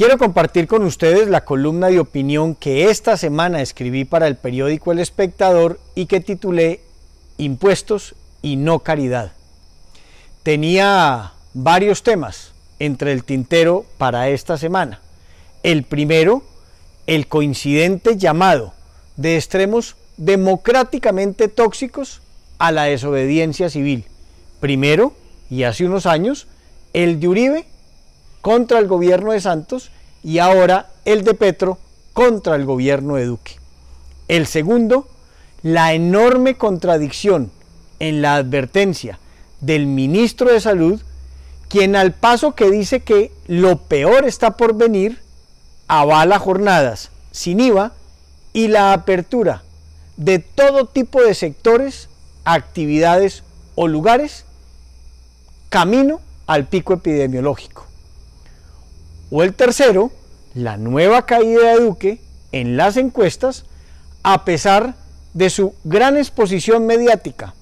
Quiero compartir con ustedes la columna de opinión que esta semana escribí para el periódico El Espectador y que titulé Impuestos y no caridad. Tenía varios temas entre el tintero para esta semana. El primero, el coincidente llamado de extremos democráticamente tóxicos a la desobediencia civil. Primero, y hace unos años, el de Uribe contra el gobierno de Santos y ahora el de Petro contra el gobierno de Duque. El segundo, la enorme contradicción en la advertencia del ministro de Salud, quien al paso que dice que lo peor está por venir, avala jornadas sin IVA y la apertura de todo tipo de sectores, actividades o lugares camino al pico epidemiológico. O el tercero, la nueva caída de Duque en las encuestas, a pesar de su gran exposición mediática,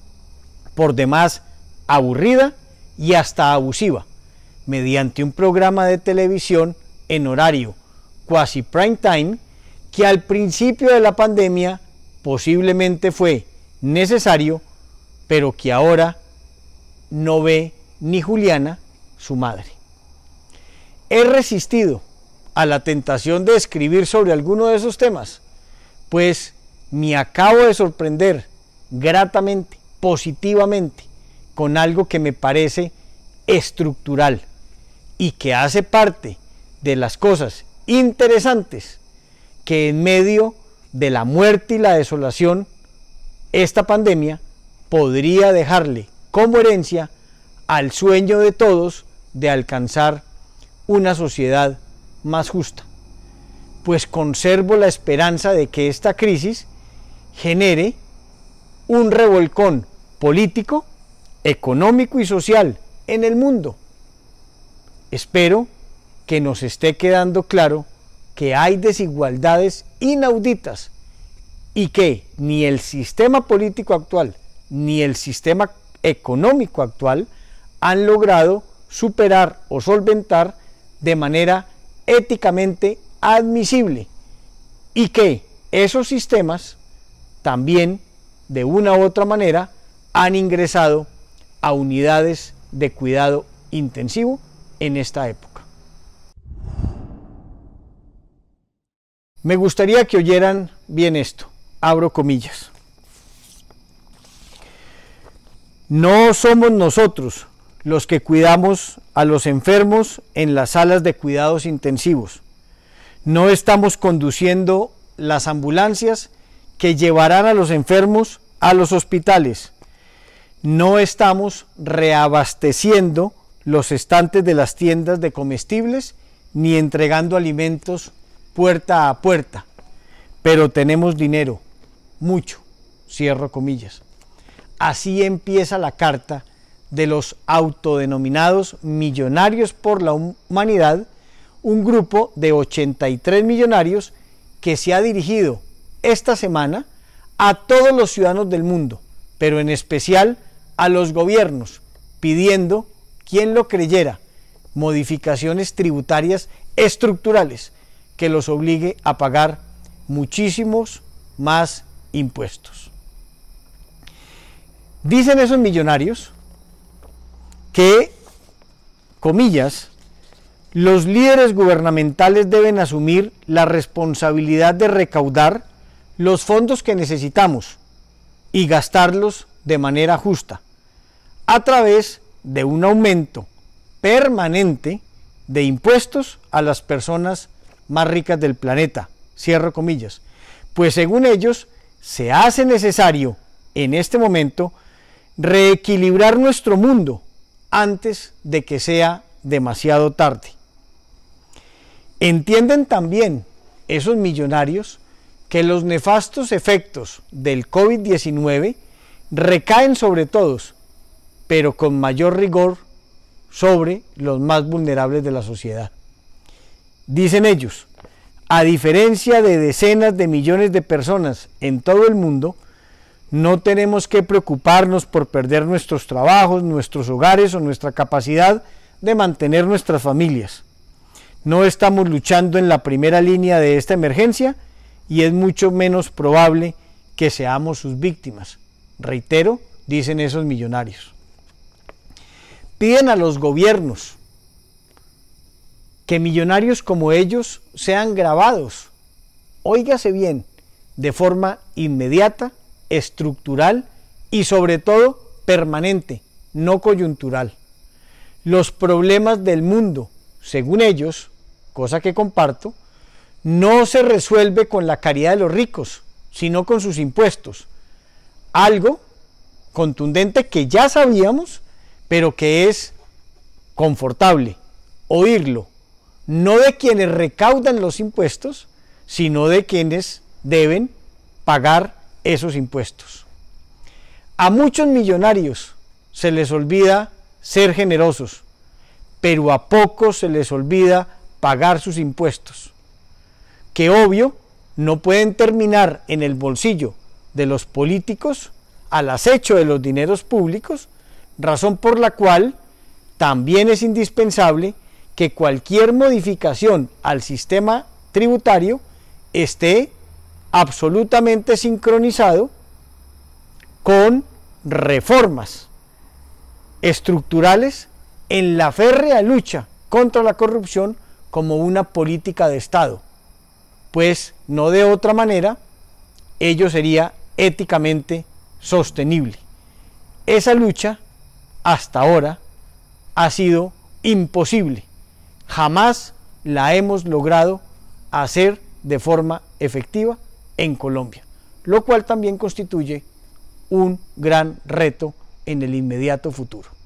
por demás aburrida y hasta abusiva, mediante un programa de televisión en horario cuasi prime time que al principio de la pandemia posiblemente fue necesario, pero que ahora no ve ni Juliana, su madre he resistido a la tentación de escribir sobre alguno de esos temas, pues me acabo de sorprender gratamente, positivamente, con algo que me parece estructural y que hace parte de las cosas interesantes que en medio de la muerte y la desolación, esta pandemia podría dejarle como herencia al sueño de todos de alcanzar una sociedad más justa. Pues conservo la esperanza de que esta crisis genere un revolcón político, económico y social en el mundo. Espero que nos esté quedando claro que hay desigualdades inauditas y que ni el sistema político actual ni el sistema económico actual han logrado superar o solventar de manera éticamente admisible y que esos sistemas también de una u otra manera han ingresado a unidades de cuidado intensivo en esta época. Me gustaría que oyeran bien esto, abro comillas. No somos nosotros los que cuidamos a los enfermos en las salas de cuidados intensivos. No estamos conduciendo las ambulancias que llevarán a los enfermos a los hospitales. No estamos reabasteciendo los estantes de las tiendas de comestibles ni entregando alimentos puerta a puerta. Pero tenemos dinero, mucho, cierro comillas. Así empieza la carta de los autodenominados Millonarios por la Humanidad, un grupo de 83 millonarios que se ha dirigido esta semana a todos los ciudadanos del mundo, pero en especial a los gobiernos, pidiendo, quien lo creyera, modificaciones tributarias estructurales que los obligue a pagar muchísimos más impuestos. Dicen esos millonarios que, comillas, los líderes gubernamentales deben asumir la responsabilidad de recaudar los fondos que necesitamos y gastarlos de manera justa, a través de un aumento permanente de impuestos a las personas más ricas del planeta. Cierro comillas. Pues según ellos, se hace necesario en este momento reequilibrar nuestro mundo antes de que sea demasiado tarde. Entienden también esos millonarios que los nefastos efectos del COVID-19 recaen sobre todos, pero con mayor rigor sobre los más vulnerables de la sociedad. Dicen ellos, a diferencia de decenas de millones de personas en todo el mundo, no tenemos que preocuparnos por perder nuestros trabajos, nuestros hogares o nuestra capacidad de mantener nuestras familias. No estamos luchando en la primera línea de esta emergencia y es mucho menos probable que seamos sus víctimas. Reitero, dicen esos millonarios. Piden a los gobiernos que millonarios como ellos sean grabados, óigase bien, de forma inmediata estructural y sobre todo permanente, no coyuntural. Los problemas del mundo, según ellos, cosa que comparto, no se resuelve con la caridad de los ricos, sino con sus impuestos. Algo contundente que ya sabíamos, pero que es confortable oírlo, no de quienes recaudan los impuestos, sino de quienes deben pagar esos impuestos. A muchos millonarios se les olvida ser generosos, pero a pocos se les olvida pagar sus impuestos, que obvio no pueden terminar en el bolsillo de los políticos al acecho de los dineros públicos, razón por la cual también es indispensable que cualquier modificación al sistema tributario esté absolutamente sincronizado con reformas estructurales en la férrea lucha contra la corrupción como una política de Estado, pues no de otra manera ello sería éticamente sostenible. Esa lucha hasta ahora ha sido imposible, jamás la hemos logrado hacer de forma efectiva en Colombia, lo cual también constituye un gran reto en el inmediato futuro.